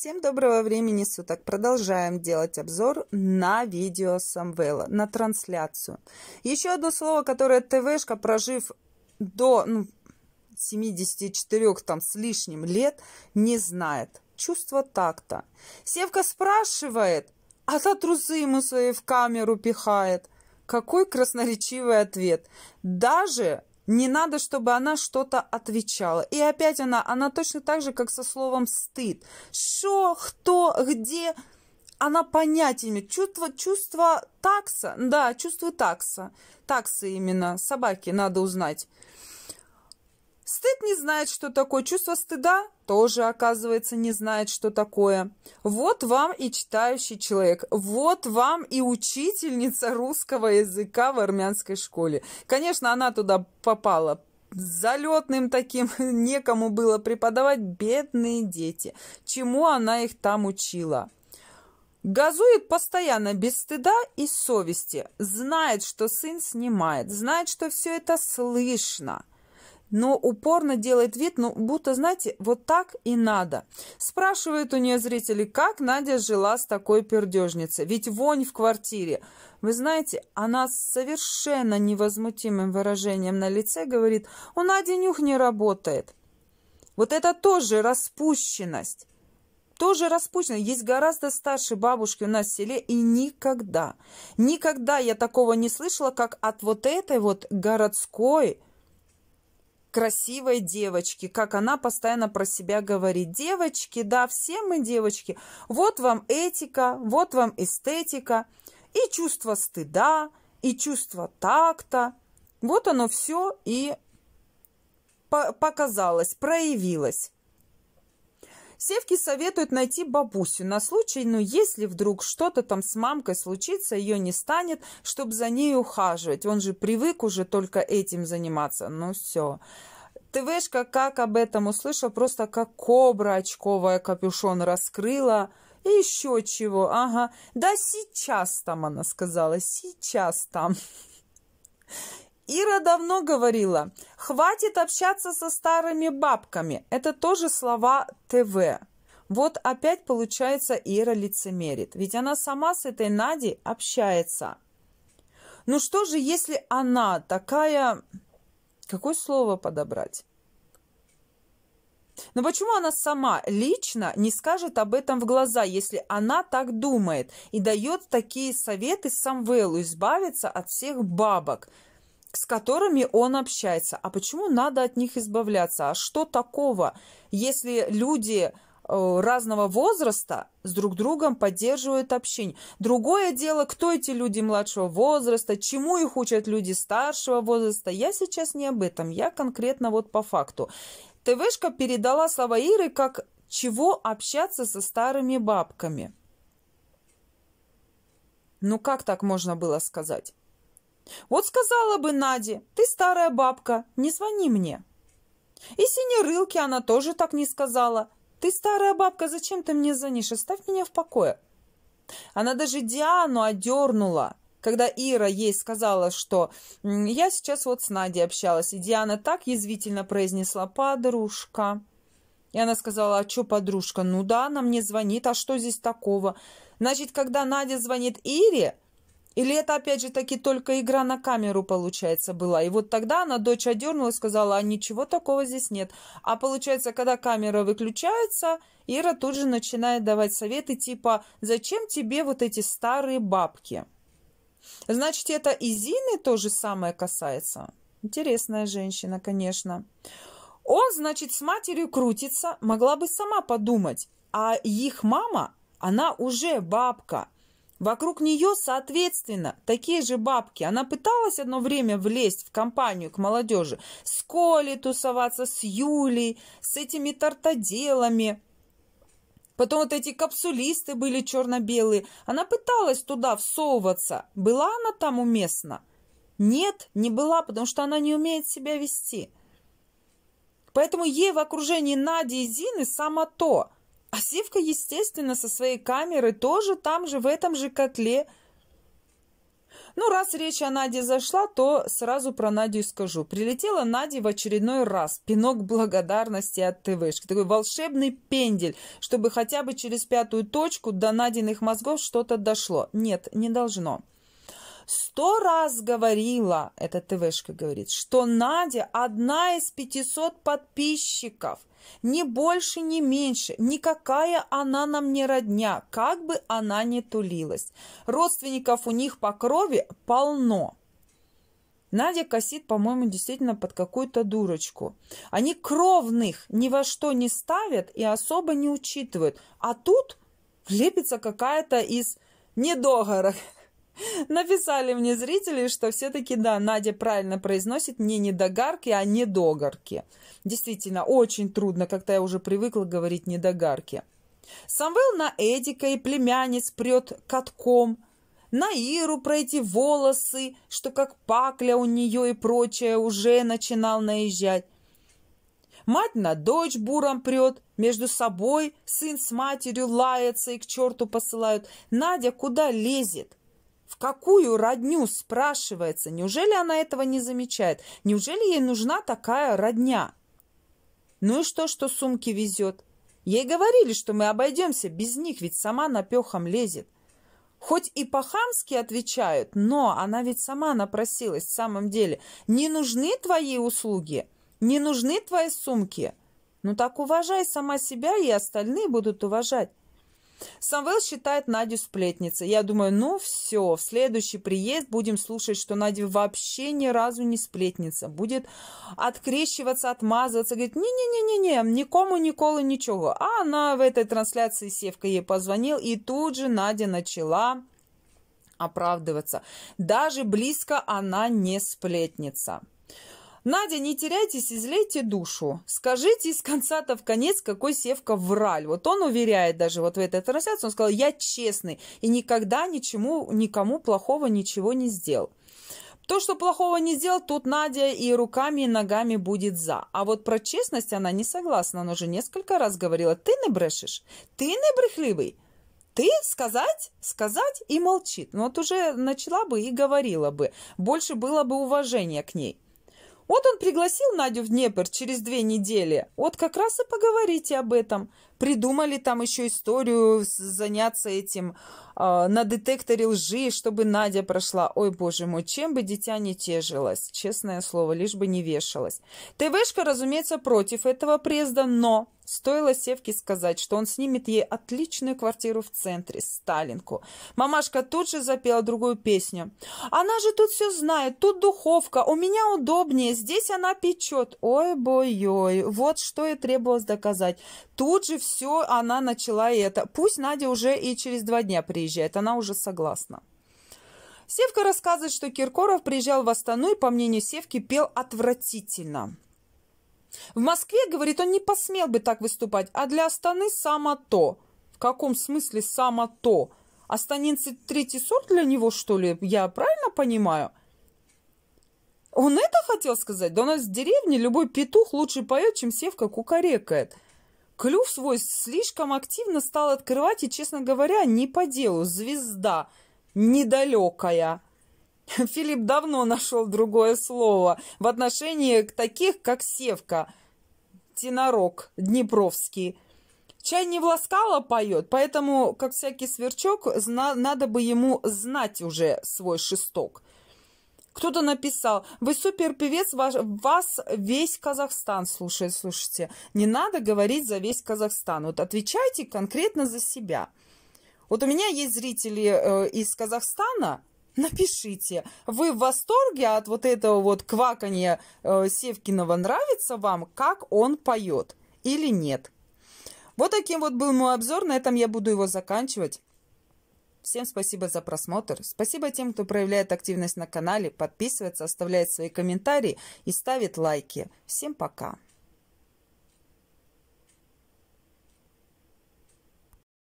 Всем доброго времени суток. Продолжаем делать обзор на видео Самвела, на трансляцию. Еще одно слово, которое ТВшка, прожив до ну, 74 там, с лишним лет, не знает. Чувство так-то. Севка спрашивает, а та трусы ему свои в камеру пихает. Какой красноречивый ответ. Даже не надо, чтобы она что-то отвечала. И опять она, она точно так же, как со словом «стыд». Что, кто, где, она понятия имеет. Чувство, чувство такса, да, чувство такса, таксы именно, собаки надо узнать. Стыд не знает, что такое. Чувство стыда тоже, оказывается, не знает, что такое. Вот вам и читающий человек. Вот вам и учительница русского языка в армянской школе. Конечно, она туда попала залетным таким некому было преподавать бедные дети. Чему она их там учила? Газует постоянно без стыда и совести. Знает, что сын снимает. Знает, что все это слышно но упорно делает вид, ну, будто, знаете, вот так и надо. Спрашивает у нее зрители, как Надя жила с такой пердежницей, ведь вонь в квартире. Вы знаете, она с совершенно невозмутимым выражением на лице говорит, у Нади нюх не работает. Вот это тоже распущенность. Тоже распущенность. Есть гораздо старше бабушки у нас в селе, и никогда, никогда я такого не слышала, как от вот этой вот городской красивой девочки, как она постоянно про себя говорит. Девочки, да, все мы девочки. Вот вам этика, вот вам эстетика, и чувство стыда, и чувство такта. Вот оно все и показалось, проявилось. Севки советуют найти бабусю на случай, но ну, если вдруг что-то там с мамкой случится, ее не станет, чтобы за ней ухаживать. Он же привык уже только этим заниматься. Ну все. ТВшка, как об этом услышал? просто как кобра очковая капюшон раскрыла. И еще чего, ага. Да сейчас там, она сказала, сейчас там. Ира давно говорила, Хватит общаться со старыми бабками. Это тоже слова ТВ. Вот опять получается Ира лицемерит. Ведь она сама с этой Надей общается. Ну что же, если она такая... Какое слово подобрать? Но почему она сама лично не скажет об этом в глаза, если она так думает и дает такие советы Самвелу избавиться от всех бабок – с которыми он общается. А почему надо от них избавляться? А что такого, если люди э, разного возраста с друг другом поддерживают общение. Другое дело, кто эти люди младшего возраста, чему их учат люди старшего возраста. Я сейчас не об этом, я конкретно вот по факту. ТВшка передала слова Иры, как чего общаться со старыми бабками. Ну как так можно было сказать? Вот сказала бы Наде, ты старая бабка, не звони мне. И Синерылке она тоже так не сказала. Ты старая бабка, зачем ты мне звонишь? Оставь меня в покое. Она даже Диану одернула, когда Ира ей сказала, что «я сейчас вот с Надей общалась», и Диана так язвительно произнесла «подружка». И она сказала, а что, подружка, ну да, она мне звонит, а что здесь такого? Значит, когда Надя звонит Ире, или это, опять же, таки только игра на камеру, получается, была. И вот тогда она дочь одернула, сказала, а ничего такого здесь нет. А получается, когда камера выключается, Ира тут же начинает давать советы типа, зачем тебе вот эти старые бабки? Значит, это и Зины то же самое касается? Интересная женщина, конечно. Он, значит, с матерью крутится, могла бы сама подумать, а их мама, она уже бабка – Вокруг нее, соответственно, такие же бабки. Она пыталась одно время влезть в компанию к молодежи. С Колей тусоваться, с Юлей, с этими тортоделами. Потом вот эти капсулисты были черно-белые. Она пыталась туда всовываться. Была она там уместна? Нет, не была, потому что она не умеет себя вести. Поэтому ей в окружении Нади и Зины само то – а Сивка, естественно, со своей камеры тоже там же, в этом же котле. Ну, раз речь о Наде зашла, то сразу про Надю скажу. Прилетела Надя в очередной раз. Пинок благодарности от ТВшки. Такой волшебный пендель, чтобы хотя бы через пятую точку до Надиных мозгов что-то дошло. Нет, не должно. Сто раз говорила, это ТВшка говорит, что Надя одна из 500 подписчиков. Ни больше, ни меньше, никакая она нам не родня, как бы она ни тулилась. Родственников у них по крови полно. Надя косит, по-моему, действительно под какую-то дурочку. Они кровных ни во что не ставят и особо не учитывают. А тут лепится какая-то из недогорок. Написали мне зрители, что все-таки, да, Надя правильно произносит не недогарки, а недогарки. Действительно, очень трудно, как-то я уже привыкла говорить недогарки. Самвел на Эдика и племянец прет катком. На Иру пройти волосы, что как пакля у нее и прочее, уже начинал наезжать. Мать на дочь буром прет, между собой сын с матерью лается и к черту посылают. Надя куда лезет? В какую родню спрашивается? Неужели она этого не замечает? Неужели ей нужна такая родня? Ну и что, что сумки везет? Ей говорили, что мы обойдемся без них, ведь сама напехом лезет. Хоть и по-хамски отвечают, но она ведь сама напросилась в самом деле. Не нужны твои услуги, не нужны твои сумки. Ну так уважай сама себя, и остальные будут уважать. Самвел считает Надю сплетницей. Я думаю, ну все, в следующий приезд будем слушать, что Надя вообще ни разу не сплетница. Будет открещиваться, отмазываться, говорит, не-не-не-не-не, никому, Николы, ничего. А она в этой трансляции Севка ей позвонил, и тут же Надя начала оправдываться. Даже близко она не сплетница. Надя, не теряйтесь и душу. Скажите из конца-то в конец, какой Севка враль. Вот он уверяет даже вот в этой трансляции, он сказал, я честный и никогда ничему, никому плохого ничего не сделал. То, что плохого не сделал, тут Надя и руками, и ногами будет за. А вот про честность она не согласна. Она уже несколько раз говорила, ты не брешешь, ты не брехливый. Ты сказать, сказать и молчит. Но ну вот уже начала бы и говорила бы. Больше было бы уважения к ней. Вот он пригласил Надю в Днепр через две недели. Вот как раз и поговорите об этом. Придумали там еще историю заняться этим э, на детекторе лжи, чтобы Надя прошла. Ой, боже мой, чем бы дитя не тежилось, честное слово, лишь бы не вешалось. ТВшка, разумеется, против этого презда, но Стоило Севке сказать, что он снимет ей отличную квартиру в центре, Сталинку. Мамашка тут же запела другую песню. «Она же тут все знает, тут духовка, у меня удобнее, здесь она печет». Ой-бой-ой, вот что и требовалось доказать. Тут же все она начала это. Пусть Надя уже и через два дня приезжает, она уже согласна. Севка рассказывает, что Киркоров приезжал в Астану и, по мнению Севки, пел отвратительно. В Москве, говорит, он не посмел бы так выступать, а для Астаны само то. В каком смысле само то? Астанинцы третий сорт для него, что ли? Я правильно понимаю? Он это хотел сказать? Да у нас в деревне любой петух лучше поет, чем севка кукарекает. Клюв свой слишком активно стал открывать и, честно говоря, не по делу. Звезда недалекая. Филипп давно нашел другое слово в отношении к таких, как Севка, Тинорок, Днепровский. Чай не в поет, поэтому, как всякий сверчок, зна- надо бы ему знать уже свой шесток. Кто-то написал, вы суперпевец, вас, вас весь Казахстан слушает. Слушайте, не надо говорить за весь Казахстан. Вот отвечайте конкретно за себя. Вот у меня есть зрители э, из Казахстана, напишите, вы в восторге от вот этого вот квакания э, Севкинова, нравится вам, как он поет или нет. Вот таким вот был мой обзор, на этом я буду его заканчивать. Всем спасибо за просмотр. Спасибо тем, кто проявляет активность на канале, подписывается, оставляет свои комментарии и ставит лайки. Всем пока!